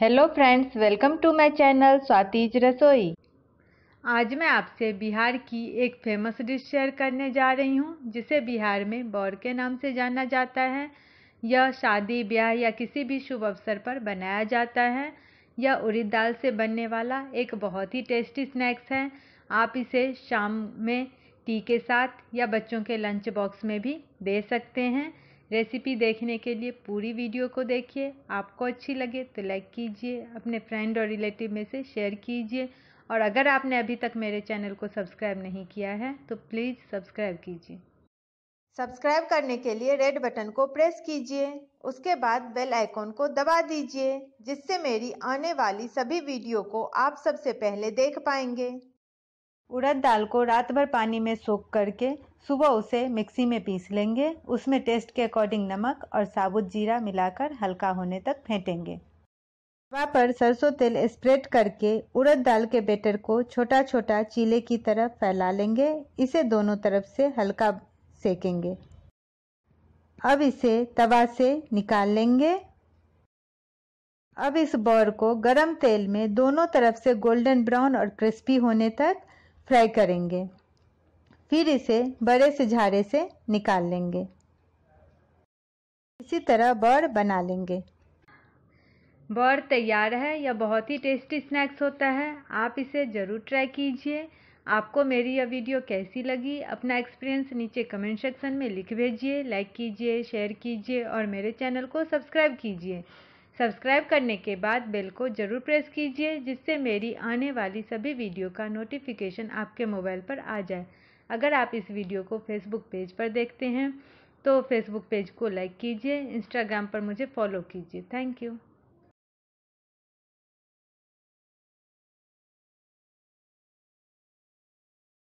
hello friends welcome to my channel Swati's रसोई आज मैं आपसे बिहार की एक फेमस डिश शेयर करने जा रही हूँ जिसे बिहार में बौर के नाम से जाना जाता है यह शादी ब्याह या किसी भी शुभ अवसर पर बनाया जाता है यह उड़ीद दाल से बनने वाला एक बहुत ही टेस्टी स्नैक्स है आप इसे शाम में टी के साथ या बच्चों के लंच बॉक्स में भी दे सकते हैं रेसिपी देखने के लिए पूरी वीडियो को देखिए आपको अच्छी लगे तो लाइक कीजिए अपने फ्रेंड और रिलेटिव में से शेयर कीजिए और अगर आपने अभी तक मेरे चैनल को सब्सक्राइब नहीं किया है तो प्लीज़ सब्सक्राइब कीजिए सब्सक्राइब करने के लिए रेड बटन को प्रेस कीजिए उसके बाद बेल आइकॉन को दबा दीजिए जिससे मेरी आने वाली सभी वीडियो को आप सबसे पहले देख पाएंगे उड़द दाल को रात भर पानी में सोख करके सुबह उसे मिक्सी में पीस लेंगे उसमें टेस्ट के अकॉर्डिंग नमक और साबुत जीरा मिलाकर हल्का होने तक फेंटेंगे तवा पर सरसों तेल स्प्रेड करके उड़द दाल के बेटर को छोटा छोटा चीले की तरफ फैला लेंगे इसे दोनों तरफ से हल्का सेकेंगे अब इसे तवा से निकाल लेंगे अब इस बॉर को गरम तेल में दोनों तरफ से गोल्डन ब्राउन और क्रिस्पी होने तक फ्राई करेंगे फिर इसे बड़े सिझारे से निकाल लेंगे इसी तरह बड़ बना लेंगे बड़ तैयार है यह बहुत ही टेस्टी स्नैक्स होता है आप इसे ज़रूर ट्राई कीजिए आपको मेरी यह वीडियो कैसी लगी अपना एक्सपीरियंस नीचे कमेंट सेक्शन में लिख भेजिए लाइक कीजिए शेयर कीजिए और मेरे चैनल को सब्सक्राइब कीजिए सब्सक्राइब करने के बाद बेल को ज़रूर प्रेस कीजिए जिससे मेरी आने वाली सभी वीडियो का नोटिफिकेशन आपके मोबाइल पर आ जाए अगर आप इस वीडियो को फेसबुक पेज पर देखते हैं तो फेसबुक पेज को लाइक कीजिए इंस्टाग्राम पर मुझे फॉलो कीजिए थैंक यू